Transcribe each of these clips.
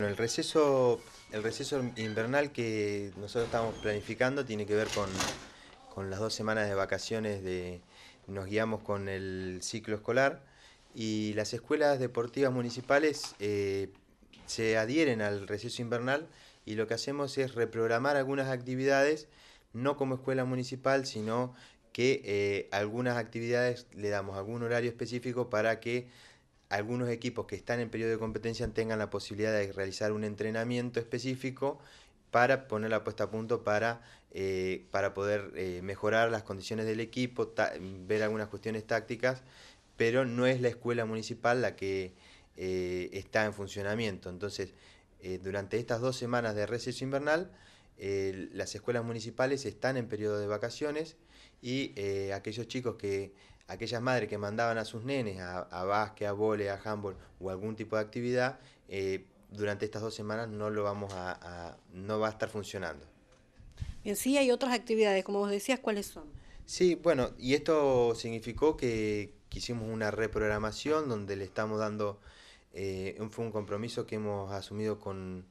el receso, el receso invernal que nosotros estamos planificando tiene que ver con, las dos semanas de vacaciones de nos guiamos con el ciclo escolar y las escuelas deportivas municipales eh, se adhieren al receso invernal y lo que hacemos es reprogramar algunas actividades, no como escuela municipal, sino que eh, algunas actividades le damos algún horario específico para que algunos equipos que están en periodo de competencia tengan la posibilidad de realizar un entrenamiento específico para poner la puesta a punto para, eh, para poder eh, mejorar las condiciones del equipo, ver algunas cuestiones tácticas, pero no es la escuela municipal la que eh, está en funcionamiento. Entonces, durante estas dos semanas de receso invernal, las escuelas municipales están en periodo de vacaciones y aquellos chicos que aquellas madres que mandaban a sus nenes a, a básquet, a vole, a handball o algún tipo de actividad, eh, durante estas dos semanas no lo vamos a, no va a estar funcionando. Bien, sí hay otras actividades, como vos decías, ¿cuáles son? Sí, bueno, y esto significó que, hicimos una reprogramación donde le estamos dando, eh, fue un compromiso que hemos asumido con,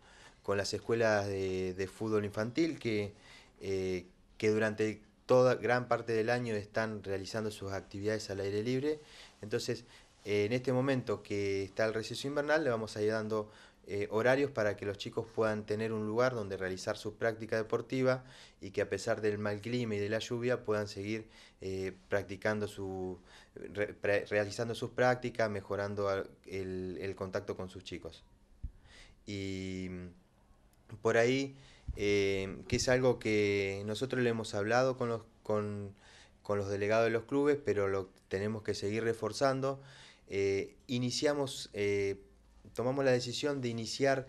las escuelas de, fútbol infantil, que, eh, que durante toda gran parte del año están realizando sus actividades al aire libre. Entonces, eh, en este momento que está el receso invernal, le vamos a ir dando eh, horarios para que los chicos puedan tener un lugar donde realizar su práctica deportiva y que a pesar del mal clima y de la lluvia puedan seguir eh, practicando su, realizando sus prácticas, mejorando el, el contacto con sus chicos. Y mm, por ahí eh, que es algo que nosotros le hemos hablado con los, con, los delegados de los clubes, pero lo tenemos que seguir reforzando. Eh, iniciamos, eh, tomamos la decisión de iniciar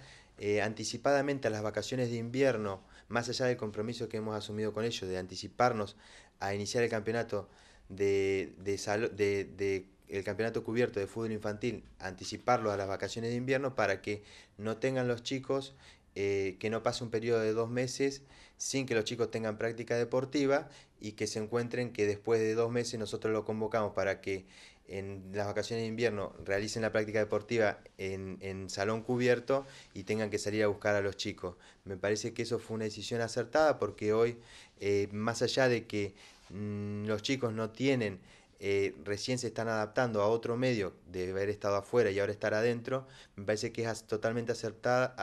anticipadamente a las vacaciones de invierno, más allá del compromiso que hemos asumido con ellos, de anticiparnos a iniciar el campeonato de, de el campeonato cubierto de fútbol infantil, anticiparlo a las vacaciones de invierno para que no tengan los chicos eh, que no pase un periodo de dos meses sin que los chicos tengan práctica deportiva y que se encuentren que después de dos meses nosotros lo convocamos para que en las vacaciones de invierno realicen la práctica deportiva en, salón cubierto y tengan que salir a buscar a los chicos. Me parece que eso fue una decisión acertada porque hoy, eh, más allá de que mm, los chicos no tienen eh, recién se están adaptando a otro medio de haber estado afuera y ahora estar adentro, me parece que es totalmente acertada,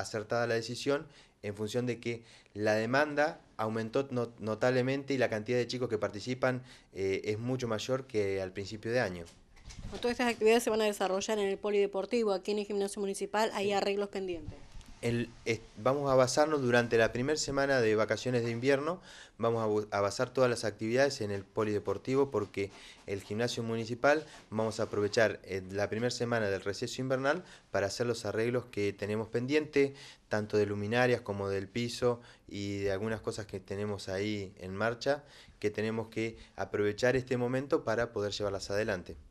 la decisión en función de que la demanda aumentó notablemente y la cantidad de chicos que participan eh, es mucho mayor que al principio de año. Todas estas actividades se van a desarrollar en el polideportivo, aquí en el gimnasio municipal, hay arreglos pendientes vamos a basarnos durante la primera semana de vacaciones de invierno, vamos a, basar todas las actividades en el polideportivo porque el gimnasio municipal vamos a aprovechar eh, la primera semana del receso invernal para hacer los arreglos que tenemos pendientes, tanto de luminarias como del piso y de algunas cosas que tenemos ahí en marcha, que tenemos que aprovechar este momento para poder llevarlas adelante.